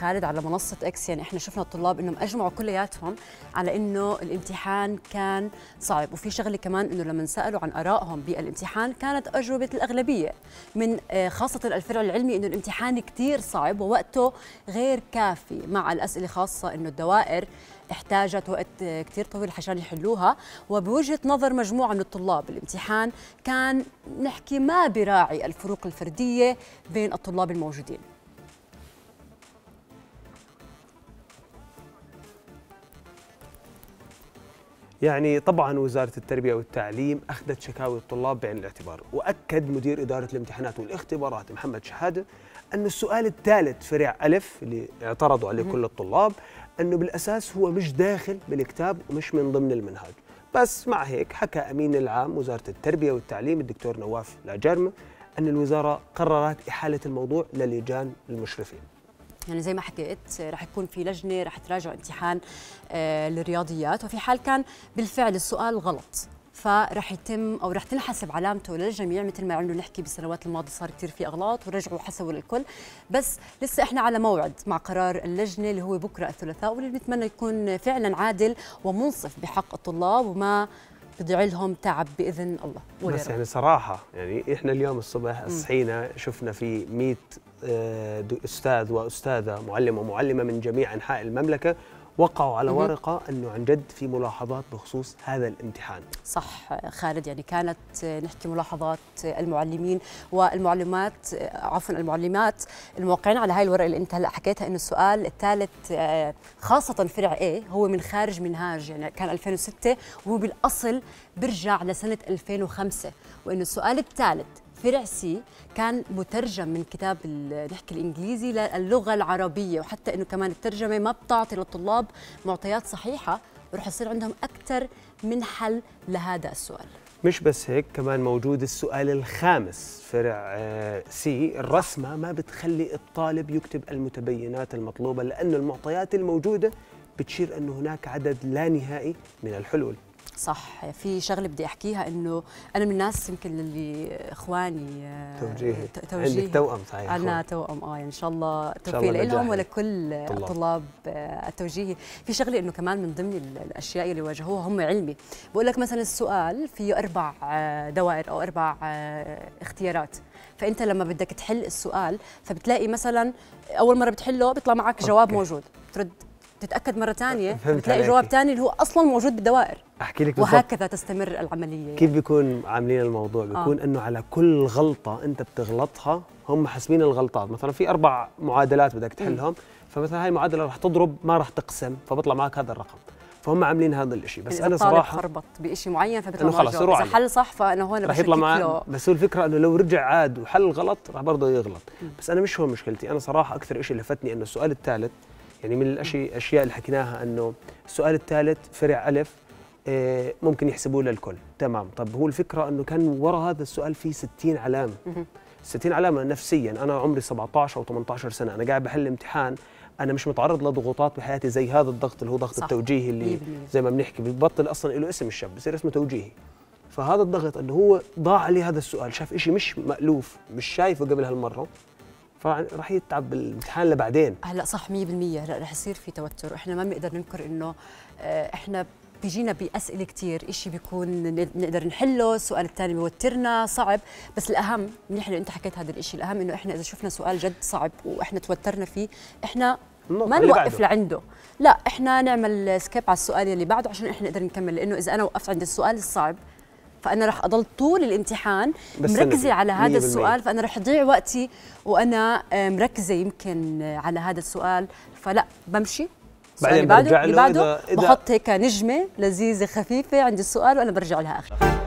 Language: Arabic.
خالد على منصة اكس يعني احنا شفنا الطلاب انهم اجمعوا كلياتهم على انه الامتحان كان صعب وفي شغلة كمان انه لما سألوا عن ارائهم بالامتحان كانت اجوبة الاغلبية من آه، خاصة الفرع العلمي انه الامتحان كثير صعب ووقته غير كافي مع الاسئلة خاصة انه الدوائر احتاجت وقت آه، كثير طويل عشان يحلوها وبوجهة نظر مجموعة من الطلاب الامتحان كان نحكي ما براعي الفروق الفردية بين الطلاب الموجودين يعني طبعا وزارة التربية والتعليم أخذت شكاوي الطلاب بعين الاعتبار وأكد مدير إدارة الامتحانات والاختبارات محمد شحادة أن السؤال الثالث فرع ألف اللي اعترضوا عليه كل الطلاب أنه بالأساس هو مش داخل بالكتاب ومش من ضمن المنهج بس مع هيك حكى أمين العام وزارة التربية والتعليم الدكتور نواف لاجرم أن الوزارة قررت إحالة الموضوع للجان المشرفين يعني زي ما حكيت رح يكون في لجنه رح تراجع امتحان الرياضيات آه، وفي حال كان بالفعل السؤال غلط فرح يتم او رح تنحسب علامته للجميع مثل ما عملوا نحكي بالسنوات الماضيه صار كثير في اغلاط ورجعوا حسبوا للكل بس لسه احنا على موعد مع قرار اللجنه اللي هو بكره الثلاثاء واللي بنتمنى يكون فعلا عادل ومنصف بحق الطلاب وما بدعي لهم تعب باذن الله بس يعني صراحه يعني احنا اليوم الصبح صحينا شفنا في 100 آه، استاذ واستاذه معلم ومعلمه من جميع انحاء المملكه وقعوا على ورقة أنه عن جد في ملاحظات بخصوص هذا الامتحان صح خالد يعني كانت نحكي ملاحظات المعلمين والمعلمات عفوا المعلمات الموقعين على هاي الورقة اللي أنت هلأ حكيتها أنه السؤال الثالث آه، خاصة فرع A هو من خارج منهاج يعني كان 2006 وهو بالأصل برجع لسنة 2005 وأنه السؤال الثالث فرع سي كان مترجم من كتاب نحكي الانجليزي للغه العربيه وحتى انه كمان الترجمه ما بتعطي للطلاب معطيات صحيحه رح يصير عندهم اكثر من حل لهذا السؤال مش بس هيك كمان موجود السؤال الخامس فرع سي الرسمة ما بتخلي الطالب يكتب المتبينات المطلوبة لأن المعطيات الموجودة بتشير أن هناك عدد لا نهائي من الحلول صح في شغله بدي احكيها انه انا من الناس يمكن اللي اخواني آه، توجيهي توجيه. عندك توأم صحيح انا توأم اه ان شاء الله توفيق لهم ولكل طلاب آه، التوجيهي في شغله انه كمان من ضمن الاشياء اللي واجهوها هم علمي بقول لك مثلا السؤال فيه اربع آه، دوائر او اربع اختيارات فانت لما بدك تحل السؤال فبتلاقي مثلا اول مره بتحله بيطلع معك جواب أوكي. موجود بترد تتاكد مره ثانيه بتلاقي جواب ثاني اللي هو اصلا موجود بالدوائر احكي لك بالضبط وهكذا تستمر العمليه كيف بيكون عاملين الموضوع آه. بيكون آه. انه على كل غلطه انت بتغلطها هم حاسبين الغلطات مثلا في اربع معادلات بدك تحلهم م. فمثلا هاي المعادله رح تضرب ما رح تقسم فبطلع معك هذا الرقم فهم عاملين هذا الشيء بس يعني انا صراحه خربط بشيء معين فبيطلع خلص اذا حل صح فانا هون رح يطلع معك بس هو الفكره انه لو رجع عاد وحل غلط رح برضه يغلط م. بس انا مش هون مشكلتي انا صراحه اكثر شيء لفتني انه السؤال الثالث يعني من الاشياء اللي حكيناها انه السؤال الثالث فرع الف آه، ممكن يحسبوه للكل تمام طب هو الفكره انه كان ورا هذا السؤال في 60 علامه 60 علامه نفسيا انا عمري 17 او 18 سنه انا قاعد بحل امتحان انا مش متعرض لضغوطات بحياتي زي هذا الضغط اللي هو ضغط التوجيه التوجيهي اللي زي ما بنحكي ببطل اصلا له اسم الشاب بصير اسمه توجيهي فهذا الضغط انه هو ضاع عليه هذا السؤال شاف شيء مش مألوف مش شايفه قبل هالمره فراح يتعب بالامتحان لبعدين هلا آه، صح 100% لا رح يصير في توتر احنا ما بنقدر ننكر انه آه، احنا بيجينا باسئله كثير شيء بيكون نقدر نحله السؤال الثاني بيوترنا صعب بس الاهم منيح انه انت حكيت هذا الشيء الاهم انه احنا اذا شفنا سؤال جد صعب واحنا توترنا فيه احنا ما نوقف لعنده لا احنا نعمل سكيب على السؤال اللي بعده عشان احنا نقدر نكمل لانه اذا انا وقفت عند السؤال الصعب فانا رح اضل طول الامتحان مركزه على هذا السؤال فانا رح اضيع وقتي وانا آه، مركزه يمكن آه، على هذا السؤال فلا بمشي بعدين برجع له بعده بحط هيك نجمه لذيذه خفيفه عند السؤال وانا برجع لها اخر